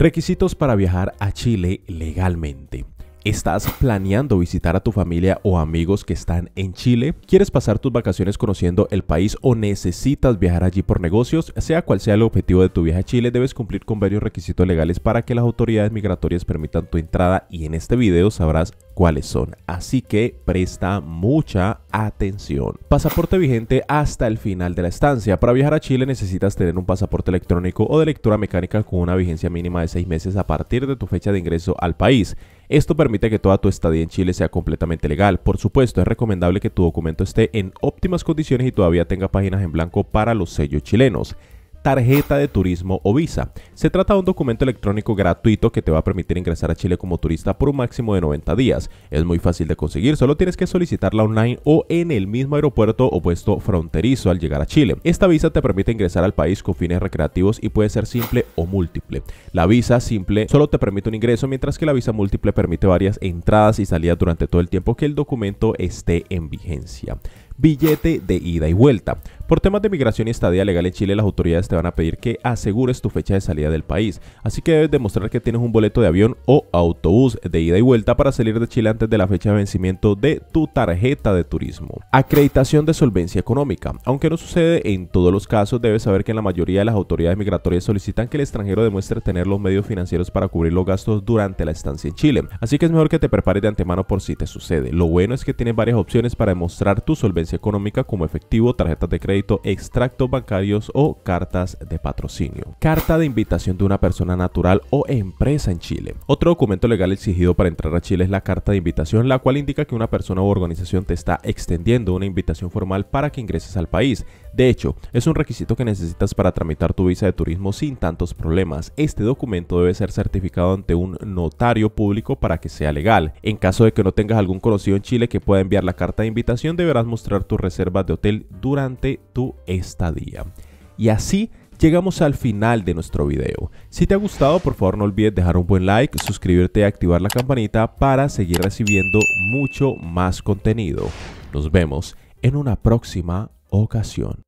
Requisitos para viajar a Chile legalmente. ¿Estás planeando visitar a tu familia o amigos que están en Chile? ¿Quieres pasar tus vacaciones conociendo el país o necesitas viajar allí por negocios? Sea cual sea el objetivo de tu viaje a Chile, debes cumplir con varios requisitos legales para que las autoridades migratorias permitan tu entrada y en este video sabrás cuáles son. Así que presta mucha atención. Pasaporte vigente hasta el final de la estancia. Para viajar a Chile necesitas tener un pasaporte electrónico o de lectura mecánica con una vigencia mínima de 6 meses a partir de tu fecha de ingreso al país. Esto permite que toda tu estadía en Chile sea completamente legal. Por supuesto, es recomendable que tu documento esté en óptimas condiciones y todavía tenga páginas en blanco para los sellos chilenos tarjeta de turismo o visa. Se trata de un documento electrónico gratuito que te va a permitir ingresar a Chile como turista por un máximo de 90 días. Es muy fácil de conseguir, solo tienes que solicitarla online o en el mismo aeropuerto o puesto fronterizo al llegar a Chile. Esta visa te permite ingresar al país con fines recreativos y puede ser simple o múltiple. La visa simple solo te permite un ingreso, mientras que la visa múltiple permite varias entradas y salidas durante todo el tiempo que el documento esté en vigencia billete de ida y vuelta. Por temas de migración y estadía legal en Chile, las autoridades te van a pedir que asegures tu fecha de salida del país, así que debes demostrar que tienes un boleto de avión o autobús de ida y vuelta para salir de Chile antes de la fecha de vencimiento de tu tarjeta de turismo. Acreditación de solvencia económica. Aunque no sucede en todos los casos, debes saber que en la mayoría de las autoridades migratorias solicitan que el extranjero demuestre tener los medios financieros para cubrir los gastos durante la estancia en Chile, así que es mejor que te prepares de antemano por si te sucede. Lo bueno es que tienes varias opciones para demostrar tu solvencia económica como efectivo, tarjetas de crédito, extractos bancarios o cartas de patrocinio. Carta de invitación de una persona natural o empresa en Chile. Otro documento legal exigido para entrar a Chile es la carta de invitación, la cual indica que una persona u organización te está extendiendo una invitación formal para que ingreses al país. De hecho, es un requisito que necesitas para tramitar tu visa de turismo sin tantos problemas. Este documento debe ser certificado ante un notario público para que sea legal. En caso de que no tengas algún conocido en Chile que pueda enviar la carta de invitación, deberás mostrar tus reservas de hotel durante tu estadía. Y así llegamos al final de nuestro video. Si te ha gustado, por favor no olvides dejar un buen like, suscribirte y activar la campanita para seguir recibiendo mucho más contenido. Nos vemos en una próxima ocasión.